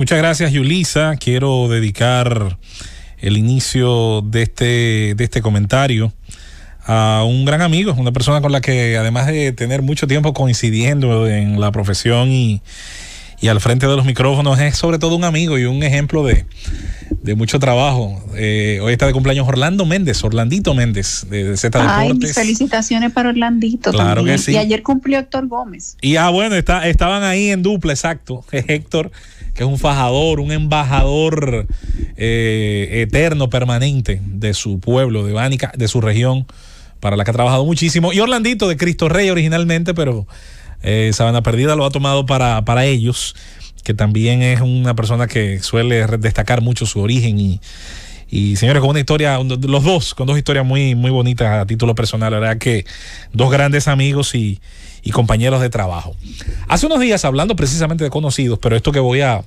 Muchas gracias, Yulisa. Quiero dedicar el inicio de este, de este comentario a un gran amigo, una persona con la que además de tener mucho tiempo coincidiendo en la profesión y, al frente de los micrófonos, es sobre todo un amigo y un ejemplo de, mucho trabajo. Eh, hoy está de cumpleaños Orlando Méndez, Orlandito Méndez, de, de Ay, felicitaciones para Orlandito. Y ayer cumplió Héctor Gómez. Y ah, bueno, está, estaban ahí en dupla, exacto. Héctor es un fajador, un embajador eh, eterno, permanente de su pueblo, de Bánica, de su región, para la que ha trabajado muchísimo. Y Orlandito de Cristo Rey originalmente, pero eh, Sabana Perdida lo ha tomado para, ellos, que también es una persona que suele destacar mucho su origen y, señores, con una historia, los dos, con dos historias muy, muy bonitas a título personal. La verdad que dos grandes amigos y, y compañeros de trabajo. Hace unos días, hablando precisamente de conocidos, pero esto que voy a,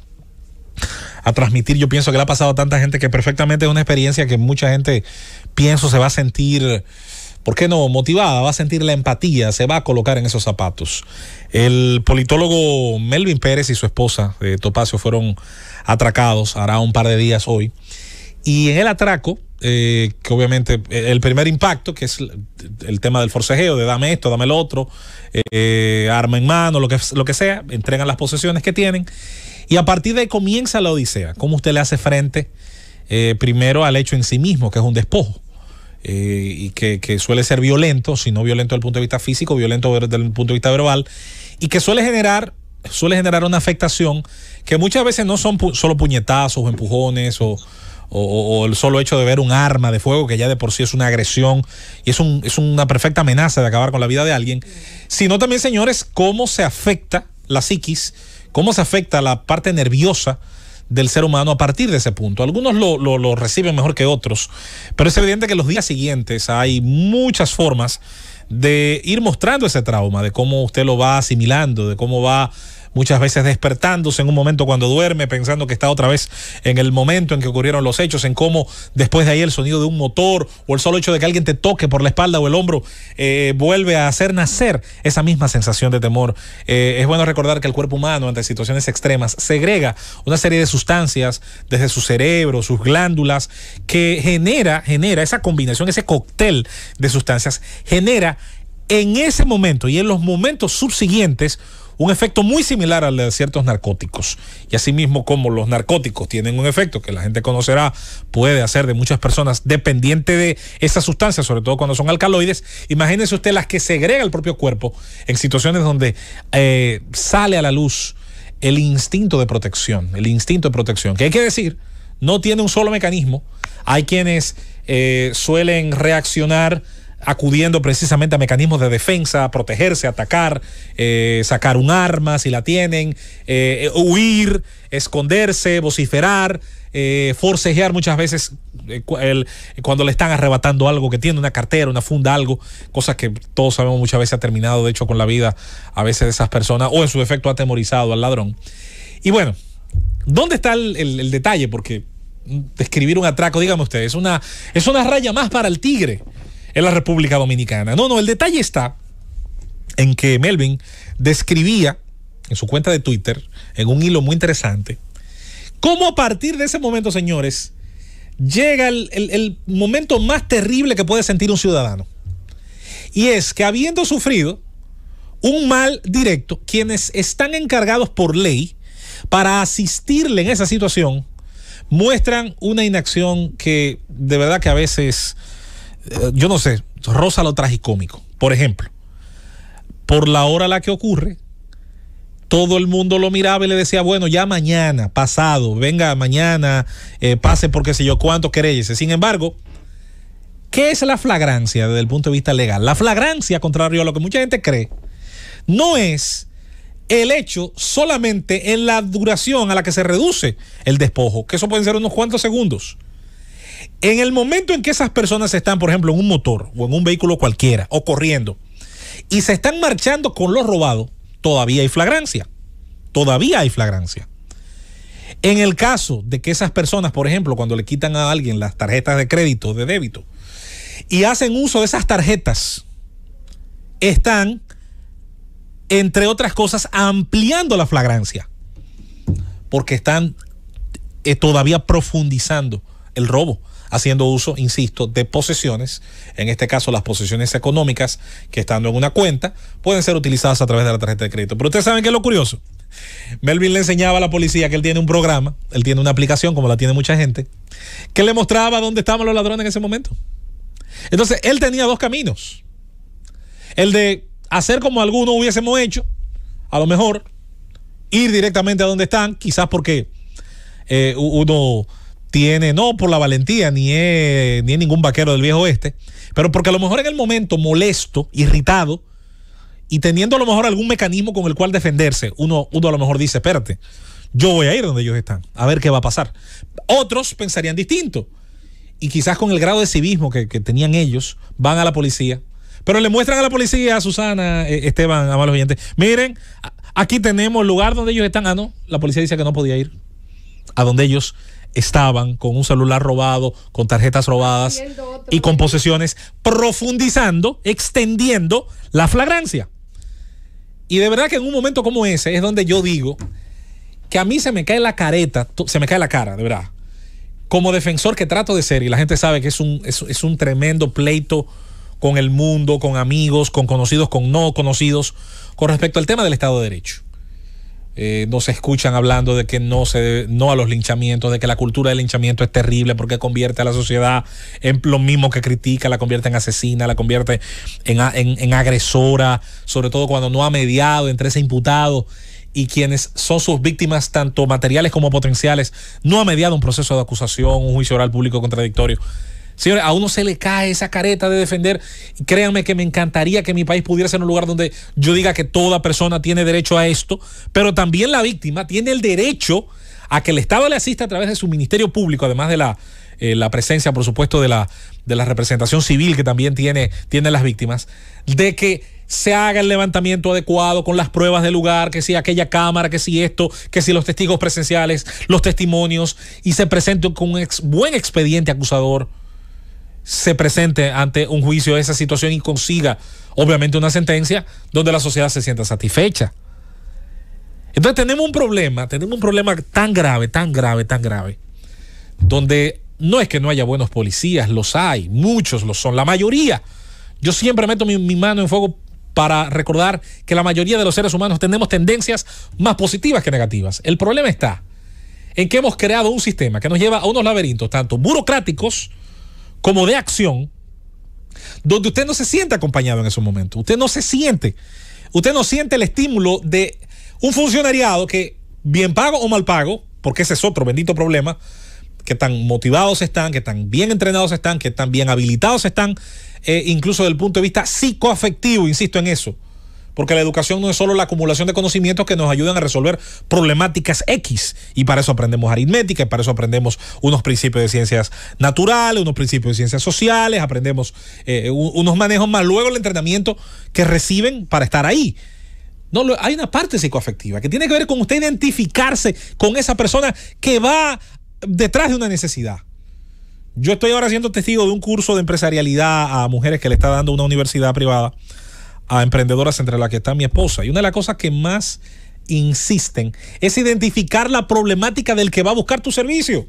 a transmitir, yo pienso que le ha pasado a tanta gente que perfectamente es una experiencia que mucha gente, pienso, se va a sentir... ¿por qué no? Motivada, va a sentir la empatía, se va a colocar en esos zapatos. El politólogo Melvin Pérez y su esposa de eh, Topacio fueron atracados, hará un par de días hoy. Y en el atraco, eh, que obviamente eh, el primer impacto, que es el tema del forcejeo, de dame esto, dame el otro, eh, arma en mano, lo que, lo que sea, entregan las posesiones que tienen. Y a partir de ahí comienza la odisea. ¿Cómo usted le hace frente primero al hecho en sí mismo, que es un despojo? y que, suele ser violento, si no violento desde el punto de vista físico, violento desde el punto de vista verbal, y que suele generar, suele generar una afectación que muchas veces no son solo puñetazos o empujones o, o, el solo hecho de ver un arma de fuego, que ya de por sí es una agresión y es, es una perfecta amenaza de acabar con la vida de alguien, sino también, señores, cómo se afecta la psiquis, cómo se afecta la parte nerviosa del ser humano a partir de ese punto. Algunos lo, lo, reciben mejor que otros, pero es evidente que los días siguientes hay muchas formas de ir mostrando ese trauma, de cómo usted lo va asimilando, de cómo va muchas veces despertándose en un momento cuando duerme, pensando que está otra vez en el momento en que ocurrieron los hechos, en cómo después de ahí el sonido de un motor o el solo hecho de que alguien te toque por la espalda o el hombro eh, vuelve a hacer nacer esa misma sensación de temor. Eh, es bueno recordar que el cuerpo humano ante situaciones extremas segrega una serie de sustancias desde su cerebro, sus glándulas, que genera, genera esa combinación, ese cóctel de sustancias, genera en ese momento y en los momentos subsiguientes un efecto muy similar al de ciertos narcóticos. Y asimismo, como los narcóticos tienen un efecto que la gente conocerá, puede hacer de muchas personas dependiente de esa sustancia sobre todo cuando son alcaloides. imagínese usted las que segrega el propio cuerpo en situaciones donde eh, sale a la luz el instinto de protección, el instinto de protección, que hay que decir, no tiene un solo mecanismo. Hay quienes eh, suelen reaccionar acudiendo precisamente a mecanismos de defensa, protegerse, atacar, eh, sacar un arma si la tienen, eh, eh, huir, esconderse, vociferar, forcejear muchas veces cuando le están arrebatando algo que tiene, una cartera, una funda, algo, cosas que todos sabemos muchas veces ha terminado, de hecho, con la vida a veces de esas personas, o en su defecto ha atemorizado al ladrón. Y bueno, ¿dónde está el, detalle? Porque mm, describir un atraco, usted, ustedes, una, es una raya más para el tigre en la República Dominicana. No, no, el detalle está en que Melvin describía en su cuenta de Twitter, en un hilo muy interesante, cómo a partir de ese momento, señores, llega el, el, el momento más terrible que puede sentir un ciudadano. Y es que habiendo sufrido un mal directo, quienes están encargados por ley para asistirle en esa situación, muestran una inacción que de verdad que a veces eh, yo no sé, rosa lo tragicómico. Por ejemplo, por la hora a la que ocurre, todo el mundo lo miraba y le decía, bueno, ya mañana, pasado, venga mañana, eh, pase porque sé yo cuánto queréis. Sin embargo, ¿qué es la flagrancia desde el punto de vista legal? La flagrancia, contrario a lo que mucha gente cree, no es el hecho solamente en la duración a la que se reduce el despojo, que eso pueden ser unos cuantos segundos. En el momento en que esas personas están, por ejemplo, en un motor o en un vehículo cualquiera o corriendo y se están marchando con lo robado todavía hay flagrancia. Todavía hay flagrancia. En el caso de que esas personas, por ejemplo, cuando le quitan a alguien las tarjetas de crédito, de débito, y hacen uso de esas tarjetas, están, entre otras cosas, ampliando la flagrancia, porque están eh, todavía profundizando el robo haciendo uso, insisto, de posesiones, en este caso las posesiones económicas que estando en una cuenta pueden ser utilizadas a través de la tarjeta de crédito. Pero ustedes saben qué es lo curioso. Melvin le enseñaba a la policía que él tiene un programa, él tiene una aplicación como la tiene mucha gente, que le mostraba dónde estaban los ladrones en ese momento. Entonces, él tenía dos caminos. El de hacer como algunos hubiésemos hecho, a lo mejor, ir directamente a donde están, quizás porque eh, uno tiene, no por la valentía, ni es, ni ningún vaquero del viejo oeste, pero porque a lo mejor en el momento molesto, irritado, y teniendo a lo mejor algún mecanismo con el cual defenderse, uno, uno a lo mejor dice, espérate, yo voy a ir donde ellos están, a ver qué va a pasar. Otros pensarían distinto, y quizás con el grado de civismo que, que tenían ellos, van a la policía, pero le muestran a la policía, a Susana, eh, Esteban, a malos oyentes, miren, aquí tenemos el lugar donde ellos están, ah, no, la policía dice que no podía ir a donde ellos estaban con un celular robado, con tarjetas robadas y con posesiones, profundizando, extendiendo la flagrancia. Y de verdad que en un momento como ese es donde yo digo que a mí se me cae la careta, se me cae la cara, de verdad. Como defensor que trato de ser, y la gente sabe que es un, un tremendo pleito con el mundo, con amigos, con conocidos, con no conocidos, con respecto al tema del Estado de Derecho. Eh, no se escuchan hablando de que no se no a los linchamientos, de que la cultura del linchamiento es terrible porque convierte a la sociedad en lo mismo que critica, la convierte en asesina, la convierte en agresora, sobre todo cuando no ha mediado entre ese imputado y quienes son sus víctimas, tanto materiales como potenciales, no ha mediado un proceso de acusación, un juicio oral público contradictorio. Señores, a uno se le cae esa careta de defender. Créanme que me encantaría que mi país pudiera ser un lugar donde yo diga que toda persona tiene derecho a esto, pero también la víctima tiene el derecho a que el Estado le asista a través de su ministerio público, además de la, eh, presencia, por supuesto, de la, de la representación civil que también tiene, tienen las víctimas, de que se haga el levantamiento adecuado con las pruebas del lugar, que si aquella cámara, que si esto, que si los testigos presenciales, los testimonios, y se presente con un buen expediente acusador se presente ante un juicio de esa situación y consiga, obviamente, una sentencia donde la sociedad se sienta satisfecha. Entonces tenemos un problema, tenemos un problema tan grave, tan grave, tan grave, donde no es que no haya buenos policías, los hay, muchos los son, la mayoría. Yo siempre meto mi, mi mano en fuego para recordar que la mayoría de los seres humanos tenemos tendencias más positivas que negativas. El problema está en que hemos creado un sistema que nos lleva a unos laberintos, tanto burocráticos, como de acción, donde usted no se siente acompañado en esos momentos. Usted no se siente. Usted no siente el estímulo de un funcionariado que, bien pago o mal pago, porque ese es otro bendito problema, que tan motivados están, que tan bien entrenados están, que tan bien habilitados están, eh, incluso desde el punto de vista psicoafectivo, insisto en eso porque la educación no es solo la acumulación de conocimientos que nos ayudan a resolver problemáticas X. Y para eso aprendemos aritmética, y para eso aprendemos unos principios de ciencias naturales, unos principios de ciencias sociales, aprendemos eh, unos manejos más, luego el entrenamiento que reciben para estar ahí. No, hay una parte psicoafectiva que tiene que ver con usted identificarse con esa persona que va detrás de una necesidad. Yo estoy ahora siendo testigo de un curso de empresarialidad a mujeres que le está dando una universidad privada a emprendedoras entre las que está mi esposa. Y una de las cosas que más insisten es identificar la problemática del que va a buscar tu servicio.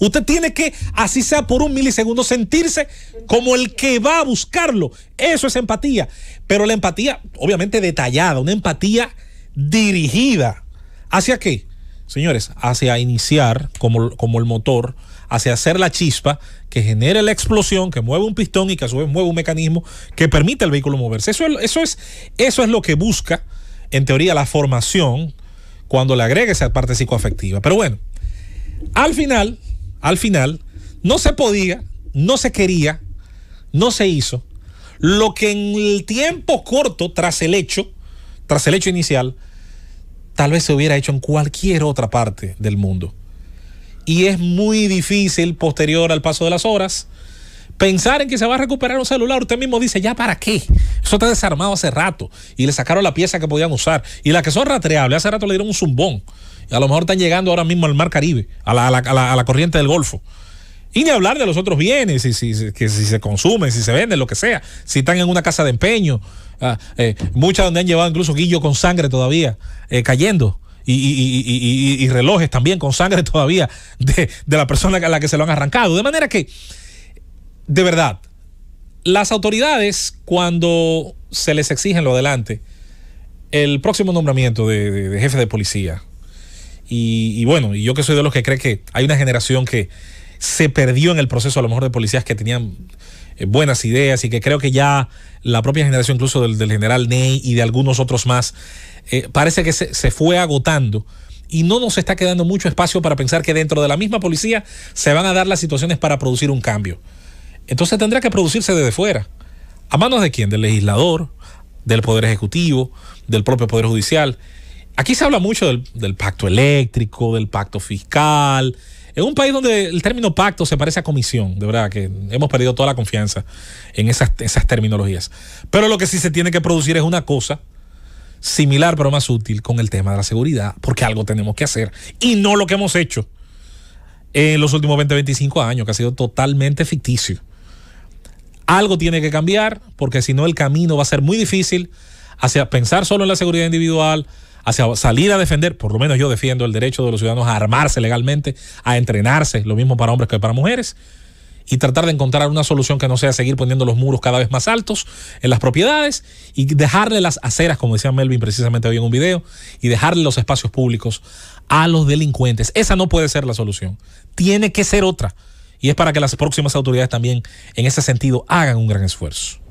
Usted tiene que, así sea por un milisegundo, sentirse como el que va a buscarlo. Eso es empatía. Pero la empatía, obviamente detallada, una empatía dirigida. ¿Hacia qué? señores, hacia iniciar como, como el motor, hacia hacer la chispa que genere la explosión, que mueve un pistón y que a su vez mueve un mecanismo que permite al vehículo moverse. Eso, es, eso es lo que busca, en teoría, la formación cuando le agregue esa parte psicoafectiva. Pero bueno, al final, al final, no se podía, no se quería, no se hizo lo que en el tiempo corto tras el hecho, tras el hecho inicial, tal vez se hubiera hecho en cualquier otra parte del mundo. Y es muy difícil, posterior al paso de las horas, pensar en que se va a recuperar un celular. Usted mismo dice, ¿ya para qué? Eso está desarmado hace rato. Y le sacaron la pieza que podían usar. Y la que son rastreables, hace rato le dieron un zumbón. Y a lo mejor están llegando ahora mismo al Mar Caribe, a la corriente del Golfo. Y ni hablar de los otros bienes, si, que si se consumen, si se venden, lo que sea, si están en una casa de empeño, ah, eh, muchas donde han llevado incluso guillos con sangre todavía, eh, cayendo. Y, relojes también con sangre todavía de, la persona a la que se lo han arrancado. De manera que, de verdad, las autoridades, cuando se les exigen lo adelante, el próximo nombramiento de, jefe de policía, y, bueno, y yo que soy de los que cree que hay una generación que, se perdió en el proceso a lo mejor de policías que tenían eh, buenas ideas y que creo que ya la propia generación incluso del, general Ney y de algunos otros más, eh, parece que se, fue agotando y no nos está quedando mucho espacio para pensar que dentro de la misma policía se van a dar las situaciones para producir un cambio. Entonces tendrá que producirse desde fuera. ¿A manos de quién? Del legislador, del Poder Ejecutivo, del propio Poder Judicial. Aquí se habla mucho del pacto eléctrico, del pacto fiscal, en un país donde el término pacto se parece a comisión, de verdad que hemos perdido toda la confianza en esas, esas terminologías. Pero lo que sí se tiene que producir es una cosa similar pero más útil con el tema de la seguridad, porque algo tenemos que hacer y no lo que hemos hecho en los últimos 20, 25 años, que ha sido totalmente ficticio. Algo tiene que cambiar, porque si no el camino va a ser muy difícil hacia pensar solo en la seguridad individual, hacia salir a defender, por lo menos yo defiendo el derecho de los ciudadanos a armarse legalmente, a entrenarse, lo mismo para hombres que para mujeres, y tratar de encontrar una solución que no sea seguir poniendo los muros cada vez más altos en las propiedades y dejarle las aceras, como decía Melvin precisamente hoy en un video, y dejarle los espacios públicos a los delincuentes. Esa no puede ser la solución, tiene que ser otra. Y es para que las próximas autoridades también en ese sentido hagan un gran esfuerzo.